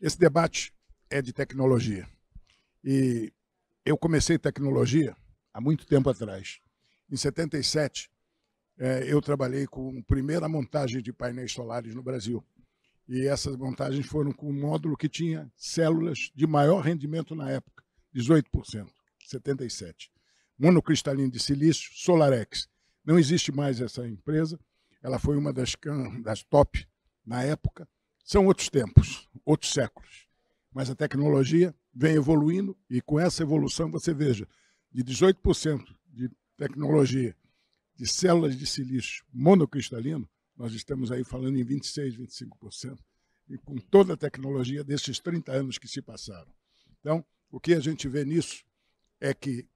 Esse debate é de tecnologia. E eu comecei tecnologia há muito tempo atrás. Em 77, é, eu trabalhei com a primeira montagem de painéis solares no Brasil. E essas montagens foram com um módulo que tinha células de maior rendimento na época, 18%, 77. Monocristalino de silício, Solarex. Não existe mais essa empresa. Ela foi uma das, das top na época. São outros tempos outros séculos. Mas a tecnologia vem evoluindo e com essa evolução você veja, de 18% de tecnologia de células de silício monocristalino, nós estamos aí falando em 26, 25%, e com toda a tecnologia desses 30 anos que se passaram. Então, o que a gente vê nisso é que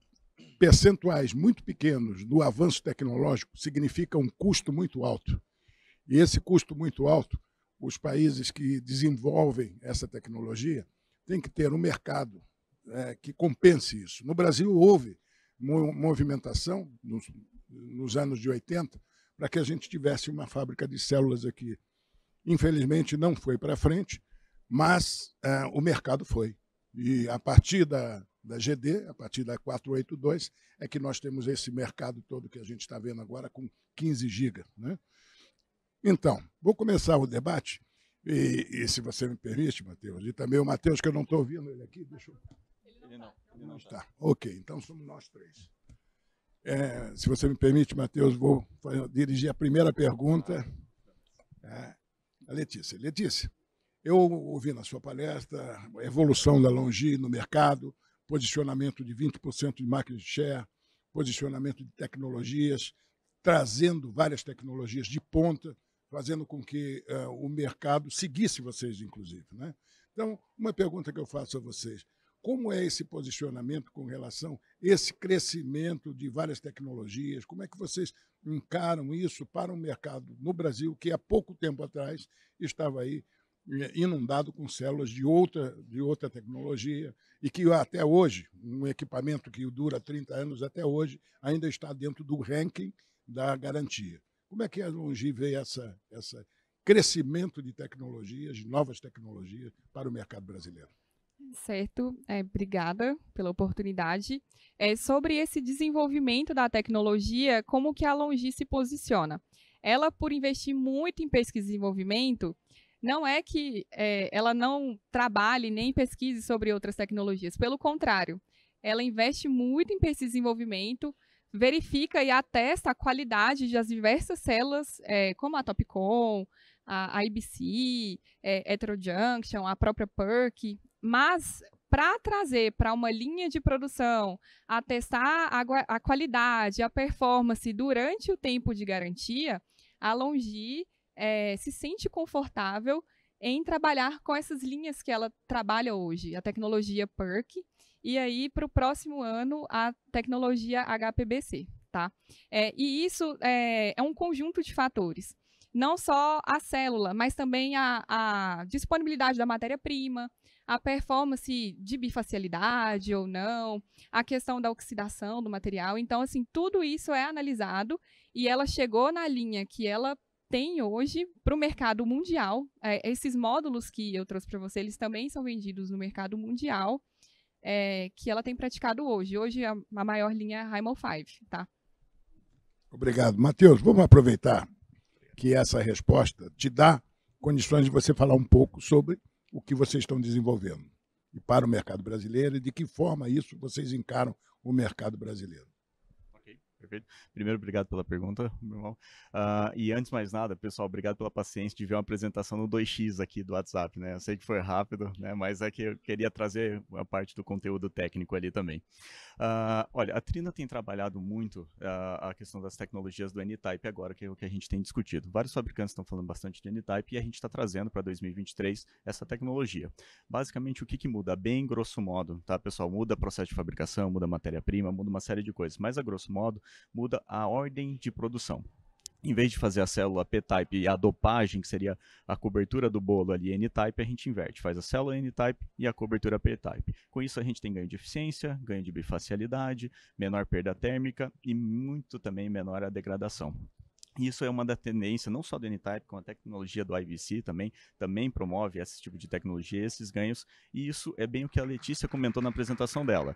percentuais muito pequenos do avanço tecnológico significa um custo muito alto. E esse custo muito alto os países que desenvolvem essa tecnologia têm que ter um mercado é, que compense isso. No Brasil, houve movimentação nos, nos anos de 80 para que a gente tivesse uma fábrica de células aqui. Infelizmente, não foi para frente, mas é, o mercado foi. E a partir da, da GD, a partir da 482, é que nós temos esse mercado todo que a gente está vendo agora com 15 gigas. Né? Então, vou começar o debate, e, e se você me permite, Matheus, e também o Matheus, que eu não estou ouvindo ele aqui, deixa eu... Ele não, ele tá, não está. Tá. Ok, então somos nós três. É, se você me permite, Matheus, vou fazer, dirigir a primeira pergunta à é, Letícia. Letícia, eu ouvi na sua palestra a evolução da Longi no mercado, posicionamento de 20% de market share, posicionamento de tecnologias, trazendo várias tecnologias de ponta fazendo com que uh, o mercado seguisse vocês, inclusive. Né? Então, uma pergunta que eu faço a vocês. Como é esse posicionamento com relação a esse crescimento de várias tecnologias? Como é que vocês encaram isso para um mercado no Brasil que há pouco tempo atrás estava aí eh, inundado com células de outra, de outra tecnologia e que até hoje, um equipamento que dura 30 anos até hoje, ainda está dentro do ranking da garantia. Como é que a Longi vê essa, essa crescimento de tecnologias, de novas tecnologias para o mercado brasileiro? Certo, é, obrigada pela oportunidade. É, sobre esse desenvolvimento da tecnologia, como que a Longi se posiciona? Ela, por investir muito em pesquisa e desenvolvimento, não é que é, ela não trabalhe nem pesquise sobre outras tecnologias, pelo contrário, ela investe muito em pesquisa e desenvolvimento, verifica e atesta a qualidade das diversas células, é, como a Topcon, a, a IBC, é, Heterojunction, a própria PERC, mas para trazer para uma linha de produção, atestar a, a qualidade, a performance durante o tempo de garantia, a Longi é, se sente confortável em trabalhar com essas linhas que ela trabalha hoje, a tecnologia PERC, e aí, para o próximo ano, a tecnologia HPBC. Tá? É, e isso é, é um conjunto de fatores não só a célula, mas também a, a disponibilidade da matéria-prima, a performance de bifacialidade ou não, a questão da oxidação do material. Então, assim, tudo isso é analisado e ela chegou na linha que ela tem hoje para o mercado mundial. É, esses módulos que eu trouxe para você, eles também são vendidos no mercado mundial é, que ela tem praticado hoje. Hoje a, é a maior linha é Five, tá? Obrigado. Matheus, vamos aproveitar que essa resposta te dá condições de você falar um pouco sobre o que vocês estão desenvolvendo e para o mercado brasileiro e de que forma isso vocês encaram o mercado brasileiro. Perfeito. Primeiro, obrigado pela pergunta, meu irmão. Uh, e antes de mais nada, pessoal, obrigado pela paciência de ver uma apresentação no 2x aqui do WhatsApp, né? Eu sei que foi rápido, né? Mas é que eu queria trazer a parte do conteúdo técnico ali também. Uh, olha, a Trina tem trabalhado muito uh, a questão das tecnologias do N-Type agora, que é o que a gente tem discutido. Vários fabricantes estão falando bastante de N-Type e a gente está trazendo para 2023 essa tecnologia. Basicamente, o que, que muda? Bem grosso modo, tá, pessoal? Muda processo de fabricação, muda matéria-prima, muda uma série de coisas, mas a grosso modo, muda a ordem de produção. Em vez de fazer a célula P-type e a dopagem, que seria a cobertura do bolo ali N-type, a gente inverte, faz a célula N-type e a cobertura P-type. Com isso a gente tem ganho de eficiência, ganho de bifacialidade, menor perda térmica e muito também menor a degradação. Isso é uma da tendência, não só do N-Type, como a tecnologia do IVC também, também promove esse tipo de tecnologia, esses ganhos, e isso é bem o que a Letícia comentou na apresentação dela.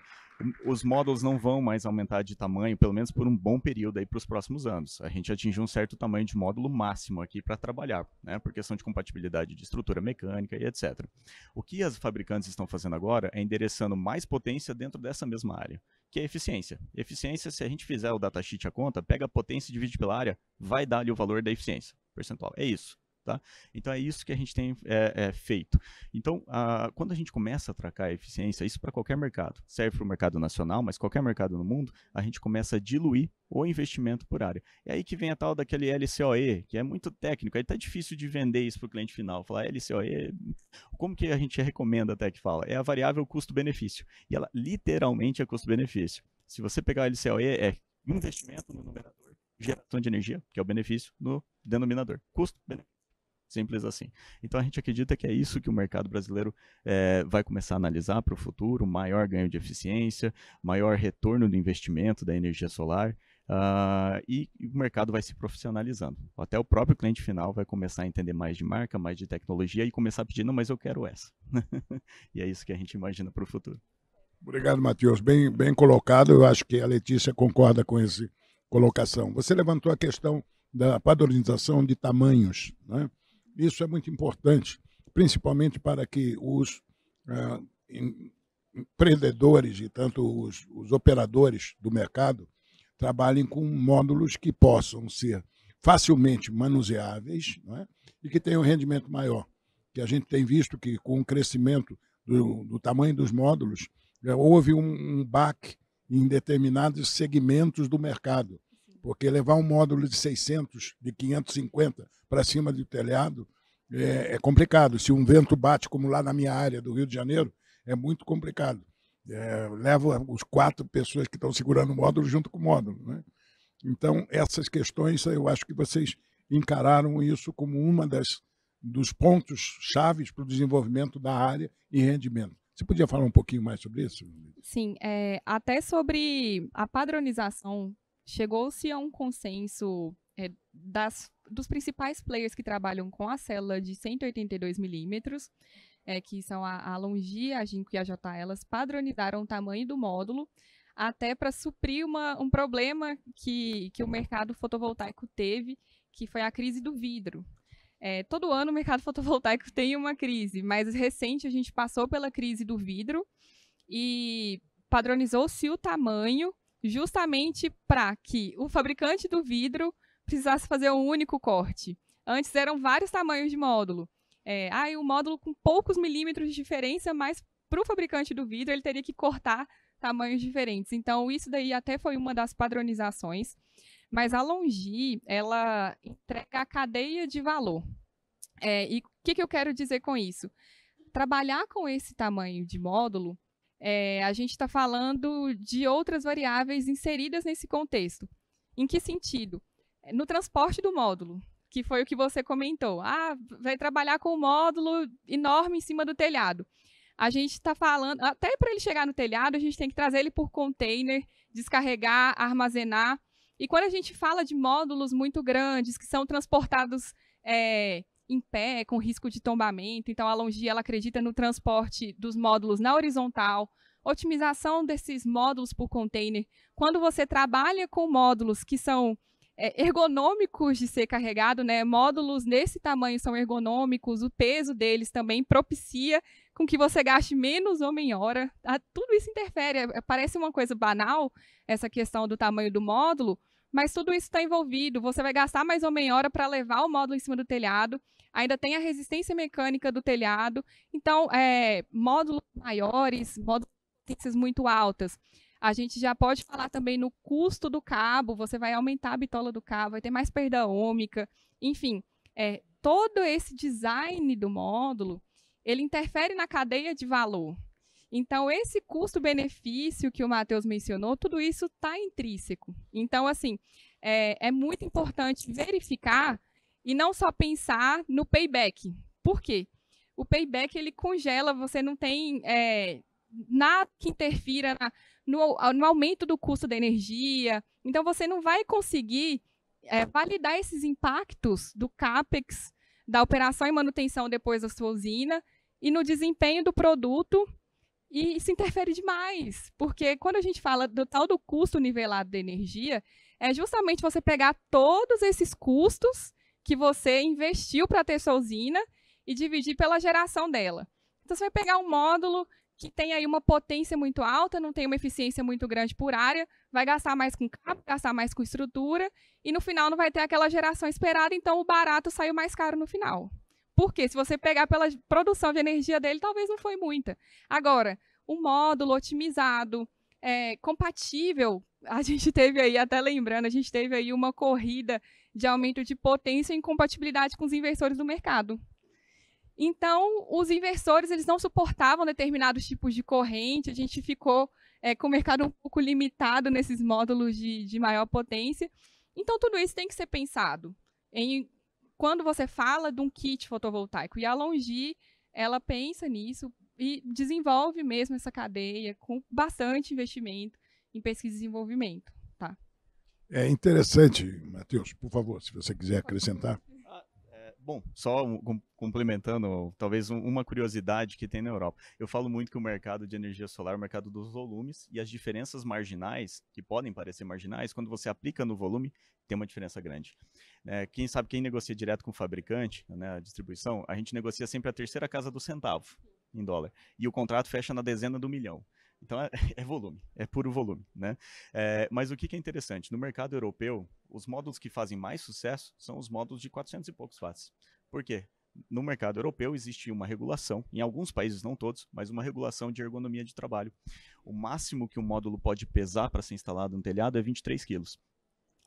Os módulos não vão mais aumentar de tamanho, pelo menos por um bom período aí para os próximos anos. A gente atingiu um certo tamanho de módulo máximo aqui para trabalhar, né, por questão de compatibilidade de estrutura mecânica e etc. O que as fabricantes estão fazendo agora é endereçando mais potência dentro dessa mesma área que é eficiência. Eficiência, se a gente fizer o datasheet a conta, pega a potência, divide pela área, vai dar ali o valor da eficiência percentual. É isso. Tá? Então é isso que a gente tem é, é, feito. Então, a, quando a gente começa a tracar a eficiência, isso para qualquer mercado, serve para o mercado nacional, mas qualquer mercado no mundo, a gente começa a diluir o investimento por área. É aí que vem a tal daquele LCOE, que é muito técnico, é aí está difícil de vender isso para o cliente final. Falar LCOE, como que a gente recomenda até que fala? É a variável custo-benefício. E ela literalmente é custo-benefício. Se você pegar o LCOE, é investimento no numerador, geração de energia, que é o benefício, no denominador. Custo-benefício. Simples assim. Então a gente acredita que é isso que o mercado brasileiro é, vai começar a analisar para o futuro: maior ganho de eficiência, maior retorno do investimento da energia solar. Uh, e, o mercado vai se profissionalizando. Até o próprio cliente final vai começar a entender mais de marca, mais de tecnologia e começar a pedir: não, mas eu quero essa. e é isso que a gente imagina para o futuro. Obrigado, Matheus. Bem, bem colocado. Eu acho que a Letícia concorda com essa colocação. Você levantou a questão da padronização de tamanhos. Né? Isso é muito importante, principalmente para que os ah, empreendedores e tanto os, os operadores do mercado trabalhem com módulos que possam ser facilmente manuseáveis é? e que tenham um rendimento maior. Que a gente tem visto que, com o crescimento do, do tamanho dos módulos, eh, houve um, um baque em determinados segmentos do mercado porque levar um módulo de 600, de 550 para cima do telhado é, é, complicado. Se um vento bate, como lá na minha área do Rio de Janeiro, é muito complicado. É, leva os quatro pessoas que estão segurando o módulo junto com o módulo. Né? Então, essas questões, eu acho que vocês encararam isso como uma das dos pontos chaves para o desenvolvimento da área e rendimento. Você podia falar um pouquinho mais sobre isso? Sim, é, até sobre a padronização chegou-se a um consenso é, das, dos principais players que trabalham com a célula de 182 milímetros, é, que são a, a Longi, a Ginkgo e a JL, elas padronizaram o tamanho do módulo até para suprir uma, um problema que, que o mercado fotovoltaico teve, que foi a crise do vidro. É, todo ano o mercado fotovoltaico tem uma crise, mas recente a gente passou pela crise do vidro e padronizou-se o tamanho justamente para que o fabricante do vidro precisasse fazer um único corte. Antes eram vários tamanhos de módulo. É, aí ah, um módulo com poucos milímetros de diferença, mas para o fabricante do vidro ele teria que cortar tamanhos diferentes. Então isso daí até foi uma das padronizações. Mas a Longi ela entrega a cadeia de valor. É, e o que, que eu quero dizer com isso? Trabalhar com esse tamanho de módulo é, a gente está falando de outras variáveis inseridas nesse contexto. Em que sentido? Eh, no transporte do módulo, que foi o que você comentou. Ah, vai trabalhar com o um módulo enorme em cima do telhado. A gente está falando, até para ele chegar no telhado, a gente tem que trazer ele por container, descarregar, armazenar. E quando a gente fala de módulos muito grandes, que são transportados é, em pé, com risco de tombamento. Então, a Longia ela acredita no transporte dos módulos na horizontal, otimização desses módulos por container. Quando você trabalha com módulos que são é, ergonômicos de ser carregado, né? Módulos nesse tamanho são ergonômicos, o peso deles também propicia com que você gaste menos homem-hora. Ah, tudo isso interfere. É, parece uma coisa banal essa questão do tamanho do módulo, mas tudo isso está envolvido. Você vai gastar mais homem-hora para levar o módulo em cima do telhado ainda tem a resistência mecânica do telhado. Então, é, módulos maiores, módulos muito altas. A gente já pode falar também no custo do cabo, você vai aumentar a bitola do cabo, vai ter mais perda ômica, enfim, é, todo esse design do módulo, ele interfere na cadeia de valor. Então, esse custo-benefício que o Matheus mencionou, tudo isso está intrínseco. Então, assim, é, é muito importante verificar e não só pensar no payback. Por quê? O payback ele congela, você não tem é, nada que interfira na, no, no, aumento do custo da energia. Então você não vai conseguir é, validar esses impactos do capex, da operação e manutenção depois da sua usina e no desempenho do produto e isso interfere demais, porque quando a gente fala do tal do custo nivelado da energia, é justamente você pegar todos esses custos que você investiu para ter sua usina e dividir pela geração dela. Então, você vai pegar um módulo que tem aí uma potência muito alta, não tem uma eficiência muito grande por área, vai gastar mais com cabo, gastar mais com estrutura, e no final não vai ter aquela geração esperada, então o barato saiu mais caro no final. Porque se você pegar pela produção de energia dele, talvez não foi muita. Agora, um módulo otimizado, é, compatível, a gente teve aí, até lembrando, a gente teve aí uma corrida de aumento de potência em compatibilidade com os inversores do mercado. Então, os inversores eles não suportavam determinados tipos de corrente, a gente ficou é, com o mercado um pouco limitado nesses módulos de, de maior potência. Então, tudo isso tem que ser pensado. Em, quando você fala de um kit fotovoltaico, e a Longi ela pensa nisso e desenvolve mesmo essa cadeia com bastante investimento em pesquisa e desenvolvimento. É interessante, Matheus, por favor, se você quiser acrescentar. Ah, é, bom, só complementando, talvez uma curiosidade que tem na Europa. Eu falo muito que o mercado de energia solar é o mercado dos volumes e as diferenças marginais, que podem parecer marginais, quando você aplica no volume, tem uma diferença grande. É, quem sabe, quem negocia direto com o fabricante, né, a distribuição, a gente negocia sempre a terceira casa do centavo em dólar. E o contrato fecha na dezena do milhão. Então é, é, volume, é puro volume, né? É, mas o que, é interessante, no mercado europeu, os módulos que fazem mais sucesso são os módulos de 400 e poucos watts. Por quê? No mercado europeu existe uma regulação, em alguns países, não todos, mas uma regulação de ergonomia de trabalho. O máximo que um módulo pode pesar para ser instalado no telhado é 23 quilos.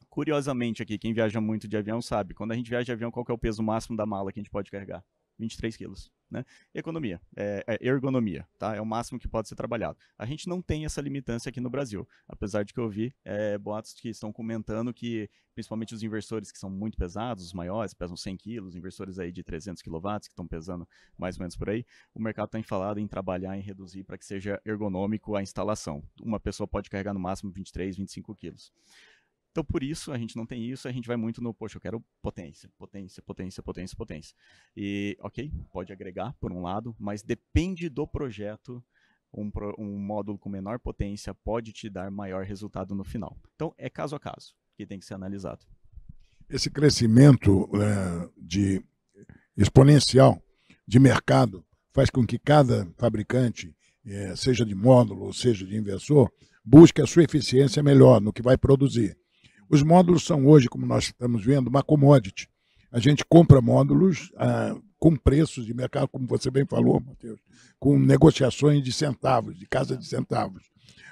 Curiosamente, aqui, quem viaja muito de avião sabe, quando a gente viaja de avião, qual é o peso máximo da mala que a gente pode carregar? 23 quilos. Né? Economia, é, é ergonomia, tá? é o máximo que pode ser trabalhado. A gente não tem essa limitância aqui no Brasil, apesar de que eu vi é, boatos que estão comentando que, principalmente os inversores que são muito pesados, os maiores, pesam 100 quilos, inversores aí de 300 kW, que estão pesando mais ou menos por aí, o mercado tem falado em trabalhar, em reduzir para que seja ergonômico a instalação. Uma pessoa pode carregar no máximo 23, 25 quilos. Então, por isso, a gente não tem isso, a gente vai muito no, poxa, eu quero potência, potência, potência, potência, potência. E, ok, pode agregar, por um lado, mas depende do projeto, um, um módulo com menor potência pode te dar maior resultado no final. Então, é caso a caso que tem que ser analisado. Esse crescimento é, de exponencial de mercado faz com que cada fabricante, é, seja de módulo ou seja de inversor, busque a sua eficiência melhor no que vai produzir. Os módulos são hoje, como nós estamos vendo, uma commodity. A gente compra módulos ah, com preços de mercado, como você bem falou, Matheus, com negociações de centavos, de casa de centavos.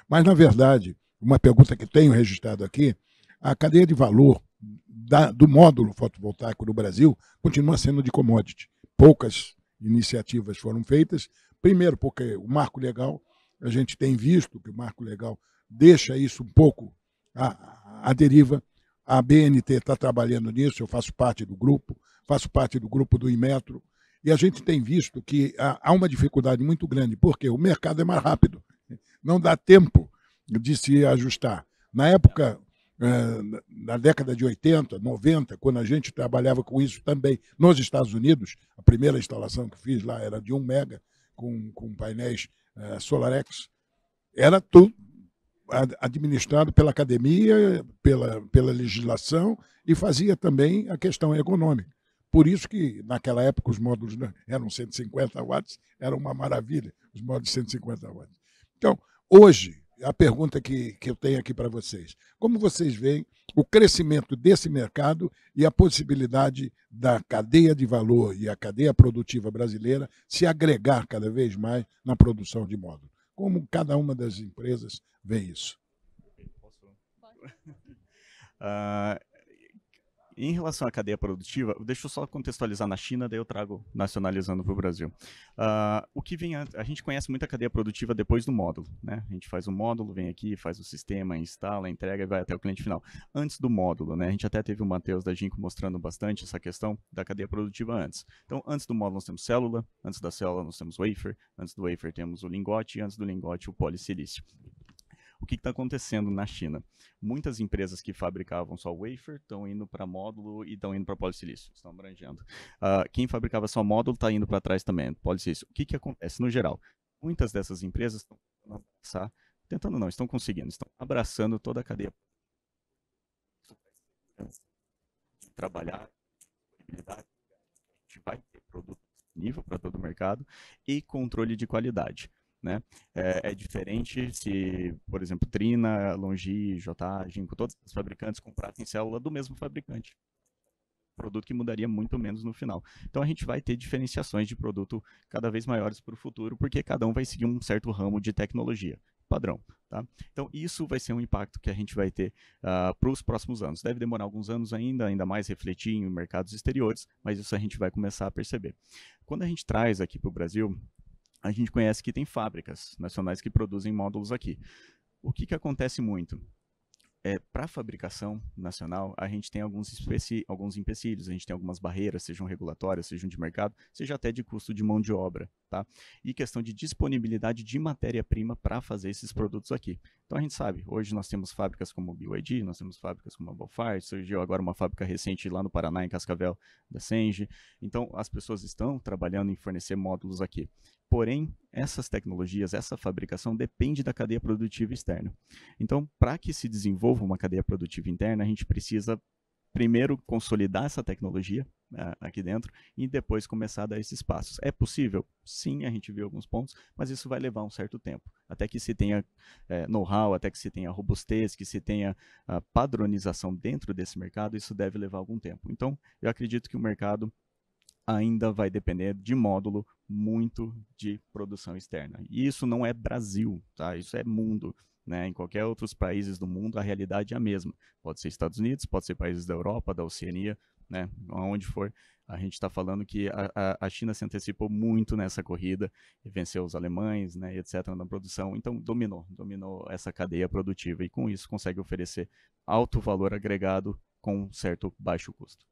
Mas, na verdade, uma pergunta que tenho registrado aqui, a cadeia de valor da, do módulo fotovoltaico no Brasil continua sendo de commodity. Poucas iniciativas foram feitas. Primeiro, porque o marco legal, a gente tem visto que o marco legal deixa isso um pouco a, ah, a deriva. A BNT está trabalhando nisso, eu faço parte do grupo, faço parte do grupo do Imetro, e a gente tem visto que há uma dificuldade muito grande, porque o mercado é mais rápido, não dá tempo de se ajustar. Na época, eh, na década de 80, 90, quando a gente trabalhava com isso também nos Estados Unidos, a primeira instalação que fiz lá era de 1 mega, com, com painéis eh, Solarex, era tudo administrado pela academia, pela, pela legislação e fazia também a questão econômica. Por isso que, naquela época, os módulos eram 150 watts, era uma maravilha, os módulos de 150 watts. Então, hoje, a pergunta que, que eu tenho aqui para vocês, como vocês veem o crescimento desse mercado e a possibilidade da cadeia de valor e a cadeia produtiva brasileira se agregar cada vez mais na produção de módulos? como cada uma das empresas vê isso. Posso? Uh, Em relação à cadeia produtiva, deixa eu só contextualizar na China, daí eu trago nacionalizando para o Brasil. Uh, o que vem a, a, gente conhece muito a cadeia produtiva depois do módulo, né? A gente faz o módulo, vem aqui, faz o sistema, instala, entrega e vai até o cliente final. Antes do módulo, né? A gente até teve o Matheus da Ginkgo mostrando bastante essa questão da cadeia produtiva antes. Então, antes do módulo nós temos célula, antes da célula nós temos wafer, antes do wafer temos o lingote e antes do lingote o polissilício. O que está acontecendo na China? Muitas empresas que fabricavam só wafer estão indo para módulo e estão indo para polissilício, estão abrangendo. Uh, quem fabricava só módulo está indo para trás também, polissilício. O que, que acontece no geral? Muitas dessas empresas estão abraçar, tentando não, estão conseguindo, estão abraçando toda a cadeia trabalhar, a gente vai ter produto nível para todo o mercado e controle de qualidade. Né? É, é, diferente se, por exemplo, Trina, Longi, J, Ginkgo, todos os fabricantes comprassem célula do mesmo fabricante. Produto que mudaria muito menos no final. Então a gente vai ter diferenciações de produto cada vez maiores para o futuro, porque cada um vai seguir um certo ramo de tecnologia padrão. Tá? Então, isso vai ser um impacto que a gente vai ter uh, para os próximos anos. Deve demorar alguns anos ainda, ainda mais refletir em mercados exteriores, mas isso a gente vai começar a perceber. Quando a gente traz aqui para o Brasil, a gente conhece que tem fábricas nacionais que produzem módulos aqui. O que, que acontece muito? É, para a fabricação nacional, a gente tem alguns, alguns empecilhos, a gente tem algumas barreiras, sejam regulatórias, sejam de mercado, seja até de custo de mão de obra, tá? E questão de disponibilidade de matéria-prima para fazer esses produtos aqui. Então a gente sabe, hoje nós temos fábricas como BYD, nós temos fábricas como a Balfar, surgiu agora uma fábrica recente lá no Paraná, em Cascavel, da Senge. Então as pessoas estão trabalhando em fornecer módulos aqui. Porém, essas tecnologias, essa fabricação depende da cadeia produtiva externa. Então, para que se desenvolva uma cadeia produtiva interna, a gente precisa primeiro consolidar essa tecnologia uh, aqui dentro e depois começar a dar esses passos. É possível? Sim, a gente viu alguns pontos, mas isso vai levar um certo tempo. Até que se tenha é, know-how, até que se tenha robustez, que se tenha padronização dentro desse mercado, isso deve levar algum tempo. Então, eu acredito que o mercado ainda vai depender de módulo muito de produção externa. E isso não é Brasil, tá? Isso é mundo. Né? Em qualquer outros países do mundo, a realidade é a mesma. Pode ser Estados Unidos, pode ser países da Europa, da Oceania, né? aonde for. A gente está falando que a, a, China se antecipou muito nessa corrida e venceu os alemães, né, etc., na produção. Então, dominou, dominou essa cadeia produtiva e, com isso, consegue oferecer alto valor agregado com um certo baixo custo.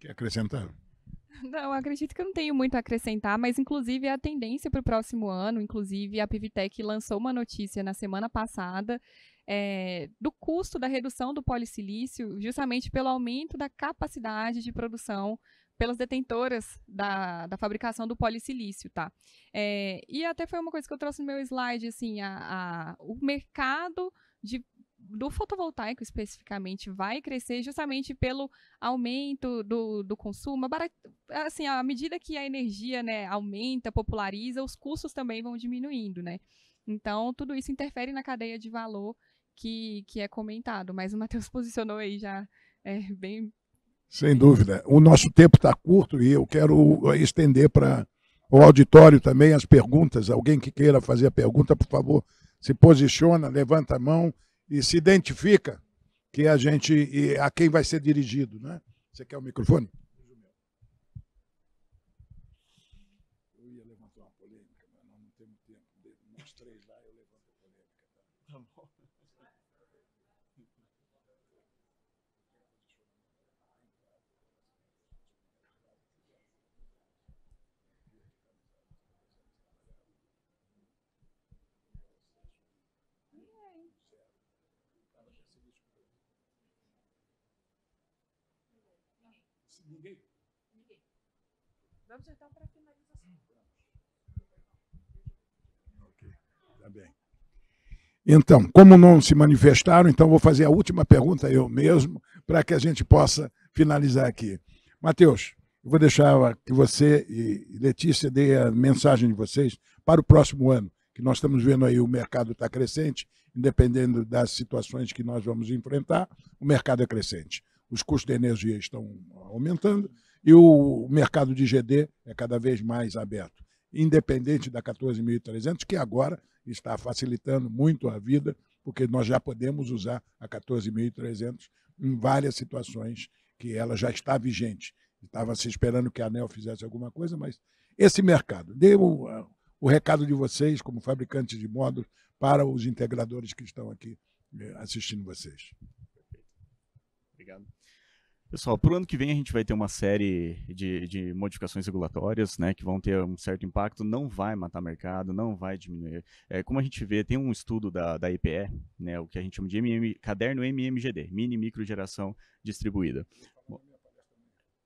Quer acrescentar? Não, acredito que eu não tenho muito a acrescentar, mas inclusive é a tendência para o próximo ano. Inclusive, a Pivitec lançou uma notícia na semana passada é, do custo da redução do policilício, justamente pelo aumento da capacidade de produção pelas detentoras da, da fabricação do policilício, tá? É, e até foi uma coisa que eu trouxe no meu slide, assim, a, a o mercado de do fotovoltaico especificamente vai crescer justamente pelo aumento do, do consumo. assim, à medida que a energia né, aumenta, populariza, os custos também vão diminuindo, né? Então, tudo isso interfere na cadeia de valor que, que é comentado. Mas o Matheus posicionou aí já é, bem. Sem dúvida. O nosso tempo está curto e eu quero estender para o auditório também as perguntas. Alguém que queira fazer a pergunta, por favor, se posiciona, levanta a mão e se identifica que a gente e a quem vai ser dirigido, né? Você quer o microfone? Ninguém? Ninguém. Vamos então para a finalização. Ok, tá bem. Então, como não se manifestaram, então vou fazer a última pergunta eu mesmo, para que a gente possa finalizar aqui. Matheus, vou deixar que você e Letícia dê a mensagem de vocês para o próximo ano, que nós estamos vendo aí o mercado está crescente, independendo das situações que nós vamos enfrentar, o mercado é crescente os custos de energia estão aumentando e o mercado de GD é cada vez mais aberto, independente da 14.300, que agora está facilitando muito a vida, porque nós já podemos usar a 14.300 em várias situações que ela já está vigente. Estava se esperando que a ANEL fizesse alguma coisa, mas esse mercado. Dê o, o recado de vocês, como fabricantes de módulos, para os integradores que estão aqui eh, assistindo vocês. Obrigado. Pessoal, para o ano que vem a gente vai ter uma série de, de, modificações regulatórias, né, que vão ter um certo impacto, não vai matar mercado, não vai diminuir. É, como a gente vê, tem um estudo da, da IPE, né, o que a gente chama de MM, caderno MMGD, Mini Micro Geração Distribuída.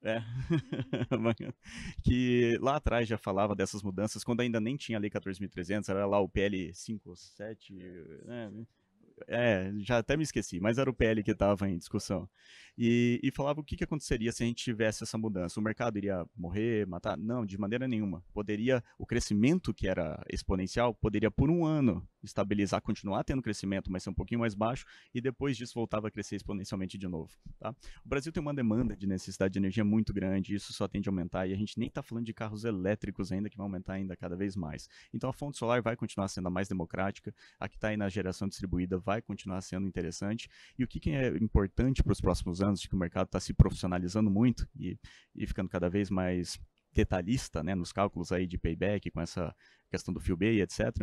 É. que lá atrás já falava dessas mudanças, quando ainda nem tinha a Lei 14.300, era lá o PL 57, né? É, já até me esqueci, mas era o PL que estava em discussão e, e falava o que, que aconteceria se a gente tivesse essa mudança. O mercado iria morrer, matar? Não, de maneira nenhuma. Poderia, o crescimento que era exponencial, poderia por um ano estabilizar, continuar tendo crescimento, mas ser um pouquinho mais baixo, e depois disso voltava a crescer exponencialmente de novo. Tá? O Brasil tem uma demanda de necessidade de energia muito grande, e isso só tende a aumentar, e a gente nem está falando de carros elétricos ainda, que vai aumentar ainda cada vez mais. Então a fonte solar vai continuar sendo a mais democrática, a que está aí na geração distribuída vai continuar sendo interessante, e o que, que é importante para os próximos anos de que o mercado está se profissionalizando muito e, e ficando cada vez mais detalhista né, nos cálculos aí de payback, com essa questão do fio B e etc.,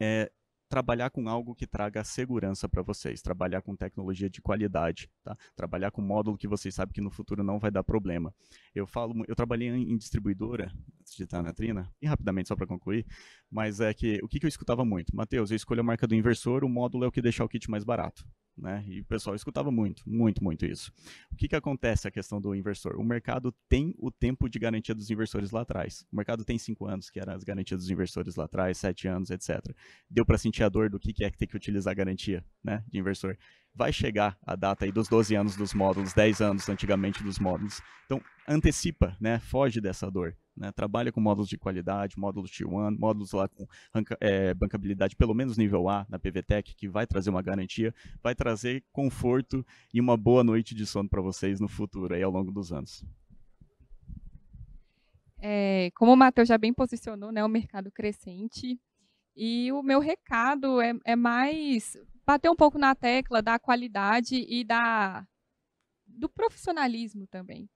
é trabalhar com algo que traga segurança para vocês, trabalhar com tecnologia de qualidade, tá? trabalhar com módulo que vocês sabem que no futuro não vai dar problema. Eu falo, eu trabalhei em distribuidora, antes de estar na Trina, e rapidamente só para concluir, mas é que o que, que eu escutava muito? Matheus, eu escolho a marca do inversor, o módulo é o que deixa o kit mais barato. Né? E o pessoal escutava muito, muito, muito isso. O que, que acontece a questão do inversor? O mercado tem o tempo de garantia dos inversores lá atrás. O mercado tem cinco anos, que eram as garantias dos inversores lá atrás, sete anos, etc. Deu para sentir a dor do que, que é que tem que utilizar a garantia né, de inversor. Vai chegar a data aí dos 12 anos dos módulos, 10 anos antigamente dos módulos. Então, antecipa, né? foge dessa dor né? trabalha com módulos de qualidade, módulos t 1, módulos lá com é, bancabilidade pelo menos nível A na PVTEC, que vai trazer uma garantia, vai trazer conforto e uma boa noite de sono para vocês no futuro, aí, ao longo dos anos. É, como o Matheus já bem posicionou, né, o mercado crescente, e o meu recado é, é mais bater um pouco na tecla da qualidade e da do profissionalismo também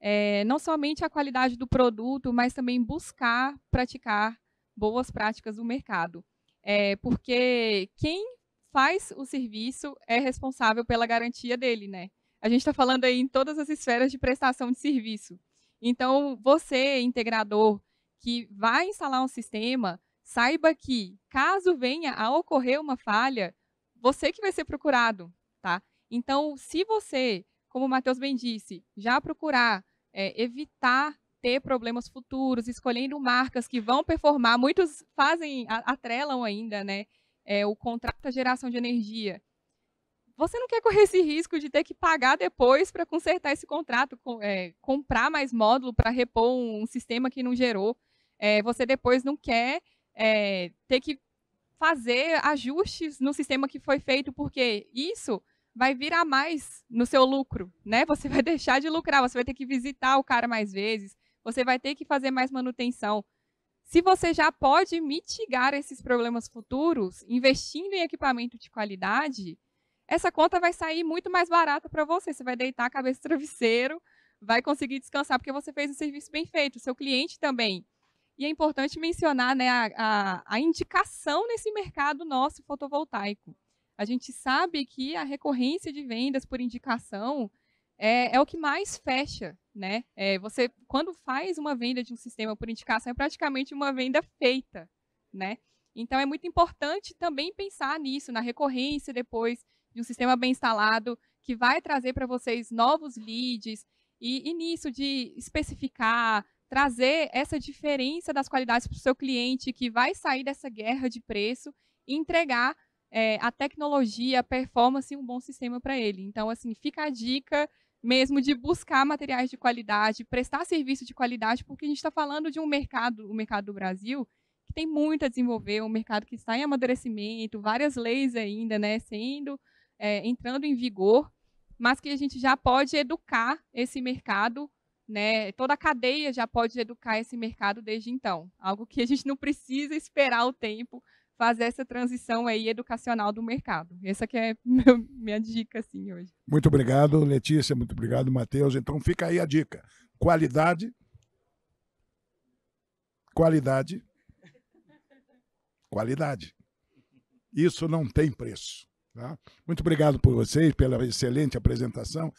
é, não somente a qualidade do produto, mas também buscar praticar boas práticas do mercado. É, porque quem faz o serviço é responsável pela garantia dele, né? A gente está falando aí em todas as esferas de prestação de serviço. Então, você, integrador, que vai instalar um sistema, saiba que, caso venha a ocorrer uma falha, você que vai ser procurado, tá? Então, se você como o Matheus bem disse, já procurar é, evitar ter problemas futuros, escolhendo marcas que vão performar. Muitos fazem, atrelam ainda, né? É, o contrato à geração de energia. Você não quer correr esse risco de ter que pagar depois para consertar esse contrato, com, é, comprar mais módulo para repor um, um, sistema que não gerou. É, você depois não quer é, ter que fazer ajustes no sistema que foi feito, porque isso vai virar mais no seu lucro, né? Você vai deixar de lucrar, você vai ter que visitar o cara mais vezes, você vai ter que fazer mais manutenção. Se você já pode mitigar esses problemas futuros investindo em equipamento de qualidade, essa conta vai sair muito mais barata para você. Você vai deitar a cabeça no travesseiro, vai conseguir descansar, porque você fez um serviço bem feito, seu cliente também. E é importante mencionar né, a, a, a indicação nesse mercado nosso fotovoltaico. A gente sabe que a recorrência de vendas por indicação é, é o que mais fecha, né? É, você, quando faz uma venda de um sistema por indicação, é praticamente uma venda feita, né? Então, é muito importante também pensar nisso, na recorrência depois de um sistema bem instalado, que vai trazer para vocês novos leads, e, e nisso de especificar, trazer essa diferença das qualidades para o seu cliente, que vai sair dessa guerra de preço e entregar é, a tecnologia, a performance e um bom sistema para ele. Então, assim, fica a dica mesmo de buscar materiais de qualidade, prestar serviço de qualidade, porque a gente está falando de um mercado, o mercado do Brasil, que tem muito a desenvolver, um mercado que está em amadurecimento, várias leis ainda, né, sendo é, entrando em vigor, mas que a gente já pode educar esse mercado, né? Toda a cadeia já pode educar esse mercado desde então, algo que a gente não precisa esperar o tempo fazer essa transição aí educacional do mercado. Essa que é minha dica assim hoje. Muito obrigado, Letícia, muito obrigado, Matheus. Então fica aí a dica. Qualidade qualidade qualidade. Isso não tem preço. Tá? Muito obrigado por vocês, pela excelente apresentação.